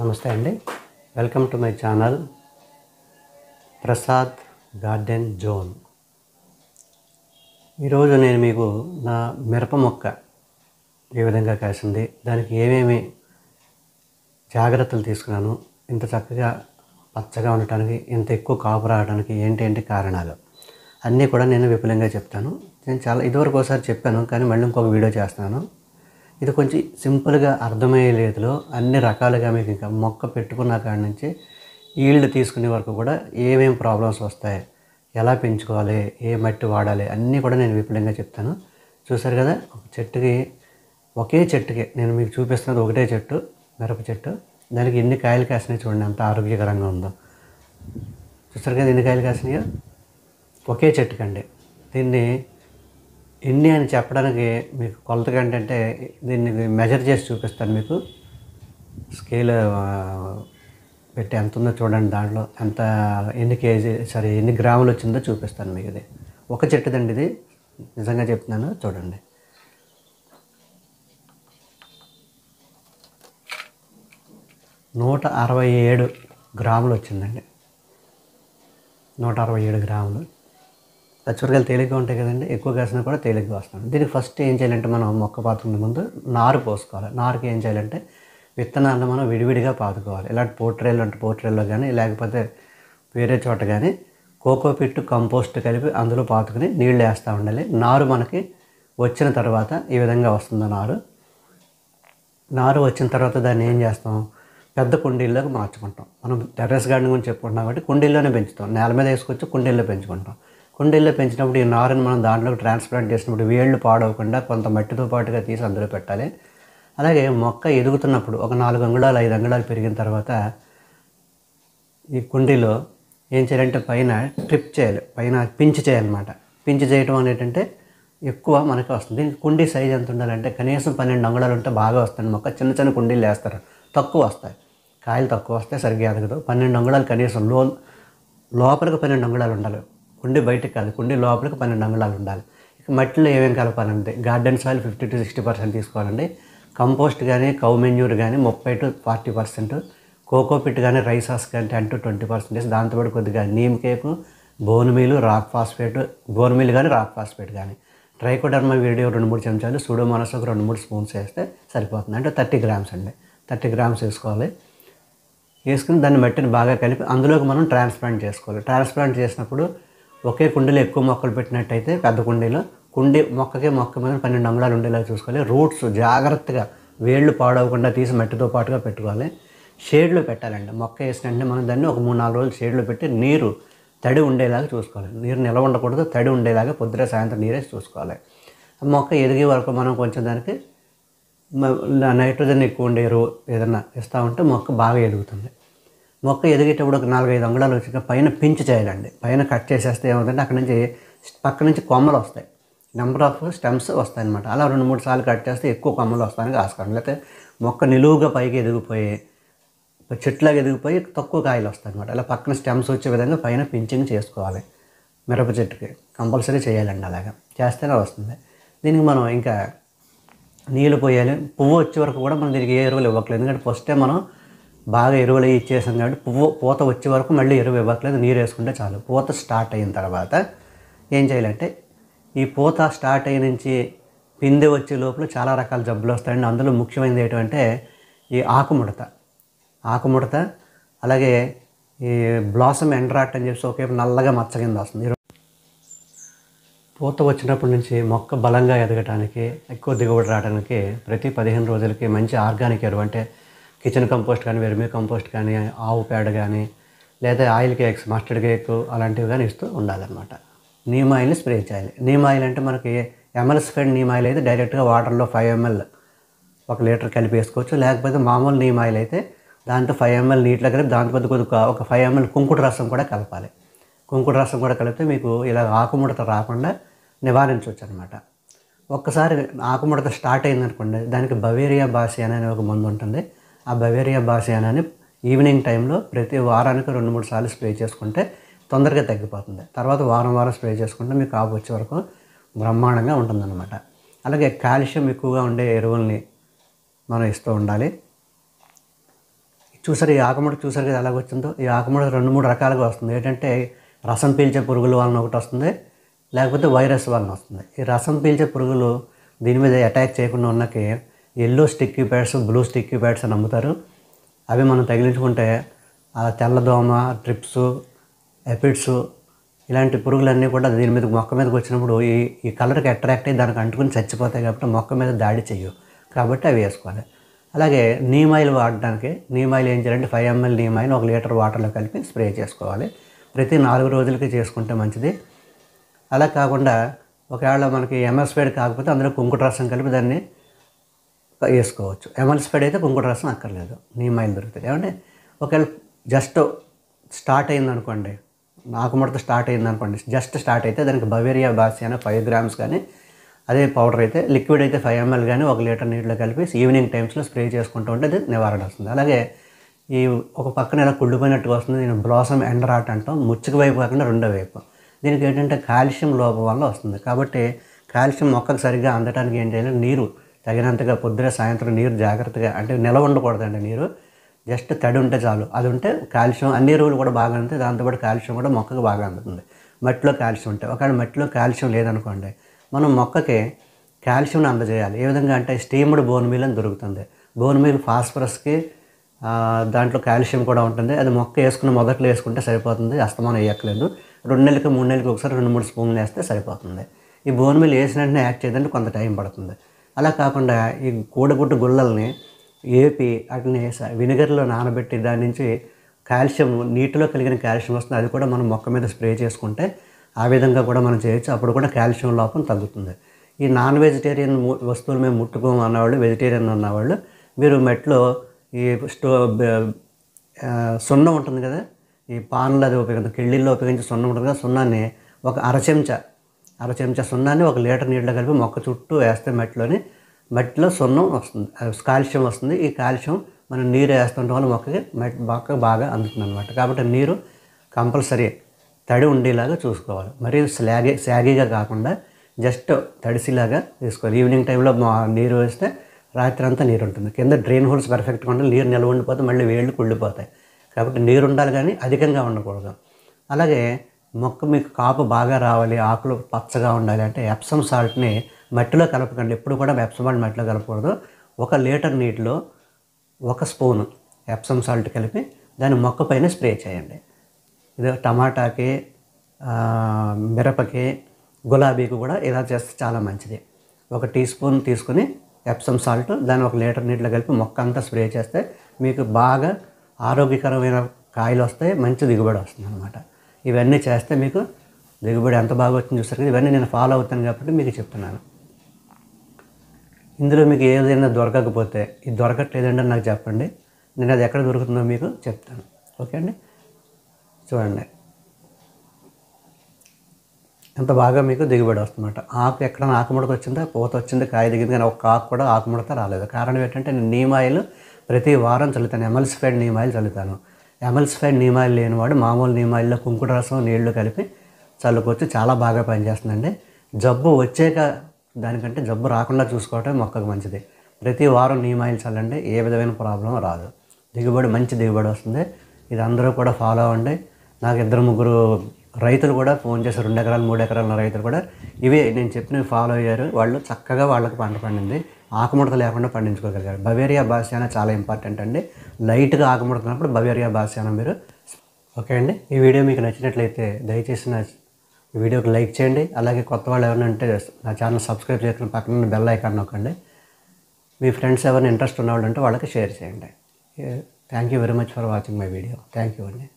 నమస్తే అండి welcome to my channel Prasad garden zone ఈరోజు నేను మీకు నా మిరప మొక్క ఏ విధంగా కాసింది దానికి ఏమేమి జాగ్రత్తలు తీసుకున్నాను ఇంత చక్కగా పచ్చగా ఉండటానికి ఇంత ఎక్కువ కాపు రావడానికి ఏంటేంటి కారణాలు అన్నీ కూడా నేను విపులంగా చెప్తాను నేను చాలా ఇదివరకు ఒకసారి చెప్పాను కానీ మళ్ళీ ఇంకొక వీడియో చేస్తున్నాను ఇది కొంచెం సింపుల్గా అర్థమయ్యే లేదులో అన్ని రకాలుగా మీకు ఇంకా మొక్క పెట్టుకున్న కాడి నుంచి ఈల్డ్ తీసుకునే వరకు కూడా ఏమేమి ప్రాబ్లమ్స్ వస్తాయి ఎలా పెంచుకోవాలి ఏ మట్టి వాడాలి అన్నీ కూడా నేను విపులంగా చెప్తాను చూసారు కదా ఒక చెట్టుకి ఒకే చెట్టుకి నేను మీకు చూపిస్తున్నది ఒకటే చెట్టు మిరప చెట్టు దానికి ఎన్ని కాయలు కాసినాయి చూడండి అంత ఆరోగ్యకరంగా ఉందో చూసారు కదా ఎన్ని కాయలు కాసినాయో ఒకే చెట్టుకండి దీన్ని ఎన్ని అని చెప్పడానికి మీకు కొలతగా ఏంటంటే దీన్ని మెజర్ చేసి చూపిస్తాను మీకు స్కేల్ పెట్టి ఎంత ఉందో చూడండి దాంట్లో ఎంత ఎన్ని కేజీ సారీ ఎన్ని గ్రాములు వచ్చిందో చూపిస్తాను మీకు ఇది ఒక చెట్టుదండి ఇది నిజంగా చెప్తున్నాను చూడండి నూట అరవై ఏడు గ్రాములు వచ్చిందండి నూట అరవై ఏడు గ్రాములు పచ్చిమిరకాయలు తేలిగ్గా ఉంటాయి కదండి ఎక్కువ కాసినా కూడా తేలిగ్గా వస్తుంది దీనికి ఫస్ట్ ఏం చేయాలంటే మనం మొక్క పాతుకున్న ముందు నారు పోసుకోవాలి నారుకి ఏం చేయాలంటే విత్తనాలను మనం విడివిడిగా పాతుకోవాలి ఇలాంటి పోట్రేలు అంటే పోట్రేల్లో కానీ లేకపోతే వేరే చోట కానీ కోకో పిట్టు కంపోస్ట్ కలిపి అందులో పాతుకుని నీళ్ళు వేస్తూ ఉండాలి నారు మనకి వచ్చిన తర్వాత ఈ విధంగా వస్తుంది నారు నారు వచ్చిన తర్వాత దాన్ని ఏం చేస్తాం పెద్ద కుండీల్లోకి మార్చుకుంటాం మనం టెర్రస్ గార్డెన్ గురించి చెప్పుకుంటున్నాం కాబట్టి కుండీల్లోనే పెంచుతాం నేల మీద వేసుకొచ్చి కుండీల్లో పెంచుకుంటాం కుండీల్లో పెంచినప్పుడు ఈ నారుని మనం దాంట్లో ట్రాన్స్ప్లాంట్ చేసినప్పుడు వేళ్ళు పాడవకుండా కొంత మట్టితో పాటుగా తీసి అందులో పెట్టాలి అలాగే మొక్క ఎదుగుతున్నప్పుడు ఒక నాలుగు అంగుళాలు ఐదు అంగుళాలు పెరిగిన తర్వాత ఈ కుండీలో ఏం చేయాలంటే పైన ట్రిప్ చేయాలి పైన పించ్ చేయాలన్నమాట పించ్ చేయడం అనేటంటే ఎక్కువ మనకి వస్తుంది కుండీ సైజ్ ఎంత ఉండాలంటే కనీసం పన్నెండు అంగుళాలు ఉంటే బాగా వస్తుంది మొక్క చిన్న చిన్న కుండీలు వేస్తారు తక్కువ వస్తాయి కాయలు తక్కువ వస్తే సరిగ్గా ఎదగదు పన్నెండు అంగుళాలు కనీసం లో లోపలికి పన్నెండు అంగుళాలు ఉండాలి కుండీ బయటకు కాదు కుండీ లోపలికి పన్నెండు అంగుళాలు ఉండాలి మట్టిలో ఏమేమి కలపాలంటే garden soil fifty to sixty percent తీసుకోవాలండి కంపోస్ట్ కానీ కౌ మెన్యూర్ కానీ ముప్పై to forty percent coco peat కానీ రైస్ సాస్ కానీ టెన్ టు ట్వంటీ పర్సెంటేజ్ దాంతోపాటు కొద్దిగా neem cake bone rock phosphate bone కానీ రాక్ ఫాస్ఫేట్ కానీ ట్రైకోడర్మా వీడియో రెండు మూడు చెంచాలు సూడోమోనస్ ఒక రెండు మూడు స్పూన్స్ వేస్తే సరిపోతుంది అంటే థర్టీ గ్రామ్స్ అండి థర్టీ గ్రామ్స్ వేసుకోవాలి వేసుకుని దాన్ని మట్టిని బాగా కలిపి అందులోకి మనం ట్రాన్స్ప్లాంట్ చేసుకోవాలి ట్రాన్స్ప్లాంట్ చేసినప్పుడు ఒకే కుండీలో ఎక్కువ మొక్కలు పెట్టినట్టయితే పెద్ద కుండీలో కుండీ మొక్కకే మొక్క మీద పన్నెండు అంగుళాలు ఉండేలా చూసుకోవాలి రూట్స్ జాగ్రత్తగా వేళ్ళు పాడవకుండా తీసి మట్టితో పాటుగా పెట్టుకోవాలి షేడ్లో పెట్టాలండి మొక్క వేసినంటే మనం దాన్ని ఒక మూడు నాలుగు రోజులు షేడ్లో పెట్టి నీరు తడి ఉండేలాగా చూసుకోవాలి నీరు నిల్వ ఉండకూడదు తడి ఉండేలాగా పొద్దున సాయంత్రం నీరే చూసుకోవాలి మొక్క ఎదిగే వరకు మనం కొంచెం దానికి నైట్రోజన్ ఎక్కువ ఉండే రో ఏదన్నా ఇస్తూ ఉంటే మొక్క బాగా ఎదుగుతుంది మొక్క ఎదిగేటప్పుడు ఒక నాలుగైదు అంగుళాలు వచ్చి పైన పించ్ చేయాలండి పైన కట్ చేసేస్తే ఏమవుతుందంటే అక్కడ నుంచి పక్క నుంచి కొమ్మలు వస్తాయి నెంబర్ ఆఫ్ స్టెమ్స్ వస్తాయి అనమాట అలా రెండు మూడు సార్లు కట్ చేస్తే ఎక్కువ కొమ్మలు వస్తానికి ఆస్కారం లేకపోతే మొక్క నిలువుగా పైకి ఎదిగిపోయి చెట్లాగా ఎదిగిపోయి తక్కువ కాయలు వస్తాయి అనమాట అలా పక్కన స్టెమ్స్ వచ్చే విధంగా పైన పించింగ్ చేసుకోవాలి మిరప చెట్టుకి కంపల్సరీ చేయాలండి అలాగా చేస్తేనే వస్తుంది దీనికి మనం ఇంకా నీళ్ళు పోయాలి పువ్వు వచ్చే వరకు కూడా మనం దీనికి ఏ ఎరువులు ఇవ్వట్లేదు ఎందుకంటే ఫస్ట్ మనం బాగా ఎరువులు ఇచ్చేసాం కాబట్టి పువ్వు పూత వచ్చే వరకు మళ్ళీ ఎరువు ఇవ్వట్లేదు నీరు వేసుకుంటే చాలు పూత స్టార్ట్ అయిన తర్వాత ఏం చేయాలంటే ఈ పూత స్టార్ట్ అయ్యి నుంచి పిందె వచ్చే లోపల చాలా రకాల జబ్బులు వస్తాయండి అందులో ముఖ్యమైనది ఏంటంటే ఈ ఆకుముడత ఆకుముడత అలాగే ఈ బ్లాసమ్ ఎండ్రాట్ అని చెప్పి ఒకే నల్లగా మచ్చ కింద వస్తుంది పూత వచ్చినప్పటి నుంచి మొక్క బలంగా ఎదగటానికి ఎక్కువ దిగుబడి రావడానికి ప్రతి పదిహేను రోజులకి మంచి ఆర్గానిక్ ఎరువు అంటే కిచెన్ కంపోస్ట్ కానీ వెర్మి కంపోస్ట్ కానీ ఆవు పేడ కానీ లేదా ఆయిల్ కేక్స్ మస్టర్డ్ కేక్ అలాంటివి కానీ ఇస్తూ ఉండాలన్నమాట నీమ్ ఆయిల్ని స్ప్రే చేయాలి నీమ్ ఆయిల్ అంటే మనకి స్పెండ్ నీమ్ ఆయిల్ అయితే డైరెక్ట్గా వాటర్లో ఫైవ్ ఎంఎల్ ఒక లీటర్ కలిపి వేసుకోవచ్చు లేకపోతే మామూలు నీమ్ ఆయిల్ అయితే దాంతో ఫైవ్ ఎంఎల్ నీటిలో కలిపి దాంతో కొద్దిగా ఒక ఫైవ్ ఎంఎల్ కుంకుడు రసం కూడా కలపాలి కుంకుడు రసం కూడా కలిపితే మీకు ఇలా ఆకుముడత రాకుండా నివారించవచ్చు అనమాట ఒక్కసారి ఆకుముడత స్టార్ట్ అయిందనుకోండి దానికి బవేరియా బాసి అనే ఒక మందు ఉంటుంది ఆ బవేరియా బాసియానాని ఈవినింగ్ టైంలో ప్రతి వారానికి రెండు మూడు సార్లు స్ప్రే చేసుకుంటే తొందరగా తగ్గిపోతుంది తర్వాత వారం వారం స్ప్రే చేసుకుంటే మీకు ఆపు వచ్చే వరకు బ్రహ్మాండంగా ఉంటుందన్నమాట అలాగే కాల్షియం ఎక్కువగా ఉండే ఎరువుల్ని మనం ఇస్తూ ఉండాలి చూసారు ఈ ఆకుముడి చూసారు కదా ఎలాగ వచ్చిందో ఈ ఆకుముడి రెండు మూడు రకాలుగా వస్తుంది ఏంటంటే రసం పీల్చే పురుగుల వలన ఒకటి వస్తుంది లేకపోతే వైరస్ వలన వస్తుంది ఈ రసం పీల్చే పురుగులు దీని మీద అటాక్ చేయకుండా ఉన్నకి yellow sticky pads blue sticky pads అని అమ్ముతారు అవి మనం తగిలించుకుంటే ఆ తెల్లదోమ ట్రిప్స్ ఎపిడ్స్ ఇలాంటి పురుగులన్నీ కూడా దీని మీద మొక్క మీదకి వచ్చినప్పుడు ఈ ఈ కలర్కి అట్రాక్ట్ అయ్యి దానికి అంటుకుని చచ్చిపోతాయి కాబట్టి మొక్క మీద దాడి చేయవు కాబట్టి అవి వేసుకోవాలి అలాగే నీమ్ ఆయిల్ వాడడానికి నీమ్ ఆయిల్ ఏం చేయాలంటే ఫైవ్ ఎంఎల్ నీమ్ ఆయిల్ ఒక లీటర్ వాటర్లో కలిపి స్ప్రే చేసుకోవాలి ప్రతి నాలుగు రోజులకి చేసుకుంటే మంచిది అలా కాకుండా ఒకవేళ మనకి ఎంఎస్పేడ్ కాకపోతే అందులో కుంకుట రసం కలిపి దాన్ని వేసుకోవచ్చు ఎమల్సిఫైడ్ అయితే కుంకుడు రసం అక్కర్లేదు నీ నీమైల్ దొరుకుతుంది ఏమంటే ఒకవేళ జస్ట్ స్టార్ట్ అయిందనుకోండి నాకు ముడత స్టార్ట్ అయిందనుకోండి జస్ట్ స్టార్ట్ అయితే దానికి బవేరియా బాసి అనే ఫైవ్ గ్రామ్స్ కానీ అదే పౌడర్ అయితే లిక్విడ్ అయితే ఫైవ్ ఎంఎల్ కానీ ఒక లీటర్ నీటిలో కలిపి ఈవినింగ్ టైమ్స్లో స్ప్రే చేసుకుంటూ ఉంటే అది నివారణ వస్తుంది అలాగే ఈ ఒక పక్కన ఇలా కుళ్ళిపోయినట్టుగా వస్తుంది దీని బ్లాసమ్ ఎండరాట్ అంటాం ముచ్చుకు వైపు కాకుండా రెండో వైపు దీనికి ఏంటంటే కాల్షియం లోపం వల్ల వస్తుంది కాబట్టి కాల్షియం మొక్కకు సరిగ్గా అందడానికి ఏంటంటే నీరు తగినంతగా పొద్దున సాయంత్రం నీరు జాగ్రత్తగా అంటే నిలవ ఉండకూడదండి నీరు జస్ట్ తడి ఉంటే చాలు అది ఉంటే కాల్షియం అన్ని ఎరువులు కూడా బాగా ఉంటాయి దాంతోపాటు కాల్షియం కూడా మొక్కకు బాగా అందుతుంది మట్టిలో కాల్షియం ఉంటాయి ఒకవేళ మట్టిలో కాల్షియం లేదనుకోండి మనం మొక్కకి కాల్షియం అందజేయాలి ఏ విధంగా అంటే స్టీమ్డ్ బోన్ మీల్ అని దొరుకుతుంది బోన్ మీల్ ఫాస్ఫరస్కి దాంట్లో కాల్షియం కూడా ఉంటుంది అది మొక్క వేసుకుని మొదట్లో వేసుకుంటే సరిపోతుంది అస్తమానం వేయక్కలేదు రెండు నెలలకి మూడు నెలలకి ఒకసారి రెండు మూడు స్పూన్లు వేస్తే సరిపోతుంది ఈ బోన్ మీల్ వేసిన వెంటనే యాక్ట్ చేయడానికి కొంత టైం పడుతుంది అలా కాకుండా ఈ కూడగుడ్డు గుళ్ళల్ని ఏపి వాటిని వినిగర్లో నానబెట్టి దాని నుంచి కాల్షియం నీటిలో కలిగిన కాల్షియం వస్తుంది అది కూడా మనం మొక్క మీద స్ప్రే చేసుకుంటే ఆ విధంగా కూడా మనం చేయొచ్చు అప్పుడు కూడా కాల్షియం లోపం తగ్గుతుంది ఈ నాన్ వెజిటేరియన్ వస్తువులు మేము ముట్టుకోము అన్నవాళ్ళు వెజిటేరియన్ అన్నవాళ్ళు మీరు మెట్లో ఈ స్టో సున్నం ఉంటుంది కదా ఈ పాన్లో అది ఉపయోగించి కిళ్ళిల్లో ఉపయోగించే సున్నం ఉంటుంది కదా సున్నాన్ని ఒక అర చెంచా అర చెంచా సున్నాన్ని ఒక లీటర్ నీళ్ళు కలిపి మొక్క చుట్టూ వేస్తే మట్టిలోని మట్టిలో సున్నం వస్తుంది కాల్షియం వస్తుంది ఈ కాల్షియం మనం నీరు వేస్తుండటం వల్ల మొక్కకి మట్టి మొక్క బాగా అందుతుంది అనమాట కాబట్టి నీరు కంపల్సరీ తడి ఉండేలాగా చూసుకోవాలి మరీ శ్లాగే శాగీగా కాకుండా జస్ట్ తడిసిలాగా తీసుకోవాలి ఈవినింగ్ టైంలో నీరు వేస్తే రాత్రి అంతా నీరు ఉంటుంది కింద డ్రైన్ హోల్స్ పర్ఫెక్ట్గా ఉండాలి నీరు నిల్వ ఉండిపోతే మళ్ళీ వేళ్ళు కుళ్ళిపోతాయి కాబట్టి నీరు ఉండాలి కానీ అధికంగా ఉండకూడదు అలాగే మొక్క మీకు కాపు బాగా రావాలి ఆకులు పచ్చగా ఉండాలి అంటే ఎప్సమ్ సాల్ట్ని మట్టిలో కలపకండి ఎప్పుడు కూడా ఎప్సమ్ సాల్ట్ మట్టిలో కలపకూడదు ఒక లీటర్ నీటిలో ఒక స్పూను ఎప్సమ్ సాల్ట్ కలిపి దాన్ని మొక్క పైన స్ప్రే చేయండి ఇది టమాటాకి మిరపకి గులాబీకి కూడా ఇలా చేస్తే చాలా మంచిది ఒక టీ స్పూన్ తీసుకుని ఎప్సమ్ సాల్ట్ దాన్ని ఒక లీటర్ నీటిలో కలిపి మొక్క అంతా స్ప్రే చేస్తే మీకు బాగా ఆరోగ్యకరమైన కాయలు వస్తాయి మంచి దిగుబడి వస్తుంది అన్నమాట ఇవన్నీ చేస్తే మీకు దిగుబడి ఎంత బాగా వచ్చింది చూస్తారు కదా ఇవన్నీ నేను ఫాలో అవుతాను కాబట్టి మీకు చెప్తున్నాను ఇందులో మీకు ఏదైనా దొరకకపోతే ఇది దొరకట్లేదంటే నాకు చెప్పండి నేను అది ఎక్కడ దొరుకుతుందో మీకు చెప్తాను ఓకే అండి చూడండి ఎంత బాగా మీకు దిగుబడి వస్తుందన్నమాట ఆకు ఎక్కడ ఆకుముడత వచ్చిందా పూత వచ్చింది కాయ దిగింది కానీ ఒక ఆకు కూడా ఆకుముడత రాలేదు కారణం ఏంటంటే నేను నీమ్ ఆయిల్ ప్రతి వారం చల్లుతాను ఎమల్సిఫైడ్ నీమాయిల్ ఆయిల్ చల్లుతాను ఎమల్స్ఫైడ్ నియమాలు లేనివాడు మామూలు నియమాల్లో కుంకుడు రసం నీళ్లు కలిపి చల్లుకొచ్చి చాలా బాగా పనిచేస్తుందండి జబ్బు వచ్చాక దానికంటే జబ్బు రాకుండా చూసుకోవటం మొక్కకు మంచిది ప్రతి వారం నియమాయిల్ చల్లండి ఏ విధమైన ప్రాబ్లం రాదు దిగుబడి మంచి దిగుబడి వస్తుంది ఇది అందరూ కూడా ఫాలో అవ్వండి నాకు ఇద్దరు ముగ్గురు రైతులు కూడా ఫోన్ చేసి రెండు ఎకరాలు మూడు ఎకరాల రైతులు కూడా ఇవే నేను చెప్పినవి ఫాలో అయ్యారు వాళ్ళు చక్కగా వాళ్ళకి పంట పండింది ఆకుముడత లేకుండా పండించుకోగలిగారు బవేరియా భాష చాలా ఇంపార్టెంట్ అండి లైట్గా ఆగమడుతున్నప్పుడు భవ్యర్య భాస్యానం మీరు ఓకే అండి ఈ వీడియో మీకు నచ్చినట్లయితే దయచేసి నా వీడియోకి లైక్ చేయండి అలాగే కొత్త వాళ్ళు ఎవరైనా ఉంటే నా ఛానల్ సబ్స్క్రైబ్ చేసిన పక్కన బెల్ ఐకాన్ నొక్కండి మీ ఫ్రెండ్స్ ఎవరైనా ఇంట్రెస్ట్ ఉన్నవాళ్ళు ఉంటే వాళ్ళకి షేర్ చేయండి thank you very much for watching my video thank you అండి